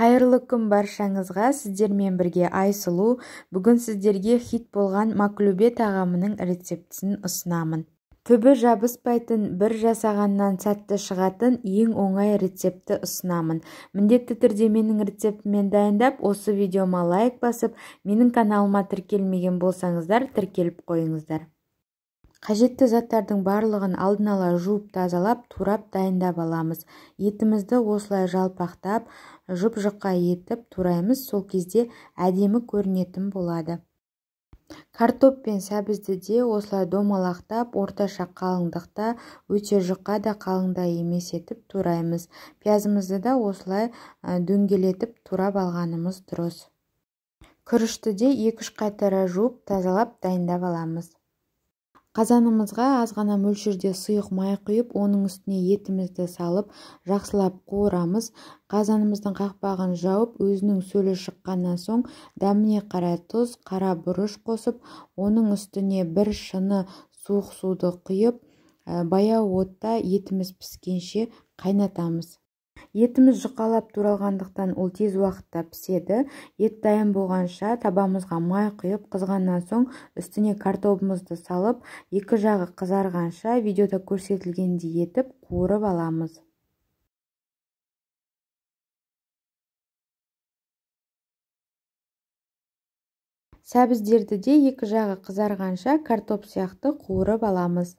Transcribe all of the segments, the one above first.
қайырлы күн баршаңызға сіздермен бірге айсұлу бүгін сіздерге хит болған маклюбе тағамының рецептісін ұсынамын түбі жабыспайтын бір жасағаннан сәтті шығатын ең оңай рецепті ұсынамын міндетті түрде менің рецептімен дайындап осы видеома лайк басып менің каналыма тіркелмеген болсаңыздар тіркеліп қойыңыздар қажетті заттардың барлығын алдын ала жуып тазалап турап дайындап аламыз етімізді осылай жалпақтап жұп-жұқа етіп тураймыз сол кезде әдемі көрінетін болады картоп пен сәбізді де осылай домалақтап орташа қалыңдықта өте жұқа да қалыңда емес етіп тураймыз пиязымызды да осылай дөңгелетіп турап алғанымыз дұрыс күрішті де екі үш қайтара жуып тазалап дайындап аламыз қазанымызға аз ғана мөлшерде сұйық май құйып оның үстіне етімізді салып жақсылап қуырамыз қазанымыздың қақпағын жауып өзінің сөлі шыққаннан соң дәміне қарай тұз қара бұрыш қосып оның үстіне бір шыны суық суды құйып ә, баяу отта етіміз піскенше қайнатамыз етіміз жұқалап туралғандықтан ол тез уақытта піседі ет дайын болғанша табамызға май құйып қызғаннан соң үстіне картобымызды салып екі жағы қызарғанша видеода көрсетілгендей етіп қуырып аламыз сәбіздерді де екі жағы қызарғанша картоп сияқты қуырып аламыз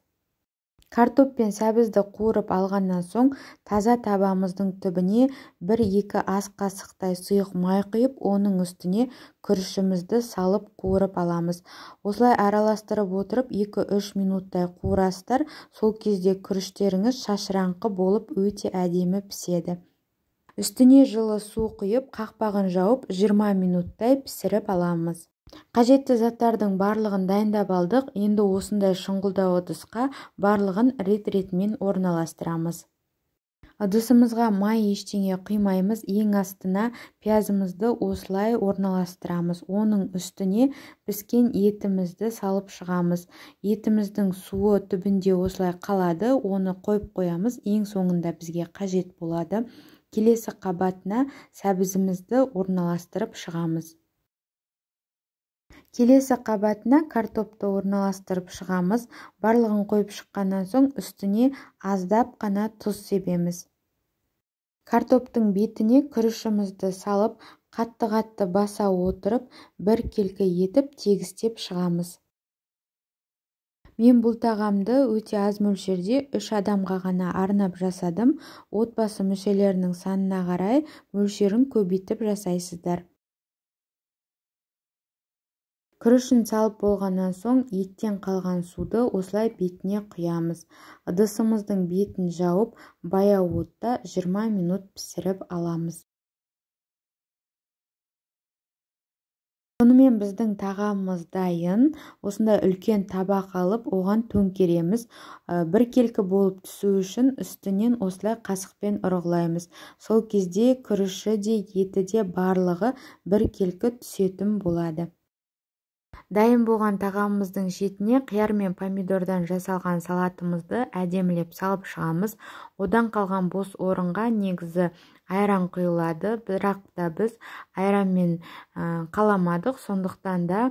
картоп пен сәбізді қуырып алғаннан соң таза табамыздың түбіне бір-екі ас қасықтай сұйық май құйып оның үстіне күрішімізді салып қуырып аламыз осылай араластырып отырып екі 3 минуттай қуырасыздар сол кезде күріштеріңіз шашыраңқы болып өте әдемі піседі үстіне жылы су құйып қақпағын жауып 20 минуттай пісіріп аламыз қажетті заттардың барлығын дайындап алдық енді осындай шұңғылдау ыдысқа барлығын рет-ретімен орналастырамыз ыдысымызға май ештеңе құймаймыз ең астына пиязымызды осылай орналастырамыз оның үстіне піскен етімізді салып шығамыз етіміздің суы түбінде осылай қалады оны қойып қоямыз ең соңында бізге қажет болады келесі қабатына сәбізімізді орналастырып шығамыз келесі қабатына картопты орналастырып шығамыз барлығын қойып шыққаннан соң үстіне аздап қана тұз себеміз картоптың бетіне күрішімізді салып қатты-қатты баса отырып бір келкі етіп тегістеп шығамыз мен бұл тағамды өте аз мөлшерде үш адамға ғана арнап жасадым отбасы мүшелерінің санына қарай мөлшерін көбейтіп жасайсыздар күрішін салып болғаннан соң еттен қалған суды осылай бетіне құямыз ыдысымыздың бетін жауып баяу отта 20 минут пісіріп аламыз сонымен біздің тағамымыз дайын осында үлкен табақ алып оған төңкереміз ә, Бір біркелкі болып түсу үшін үстінен осылай қасықпен ұрғылаймыз сол кезде күріші де еті де барлығы біркелкі түсетін болады дайын болған тағамымыздың шетіне қияр мен помидордан жасалған салатымызды әдемілеп салып шығамыз одан қалған бос орынға негізі айран құйылады бірақ та біз айранмен қаламадық сондықтан да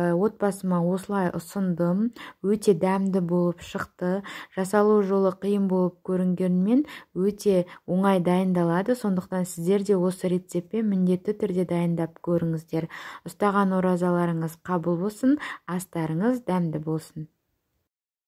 отбасыма осылай ұсындым өте дәмді болып шықты жасалу жолы қиын болып көрінгенмен өте оңай дайындалады сондықтан сіздер де осы рецептпен міндетті түрде дайындап көріңіздер ұстаған оразаларыңыз қабыл болсын астарыңыз дәмді болсын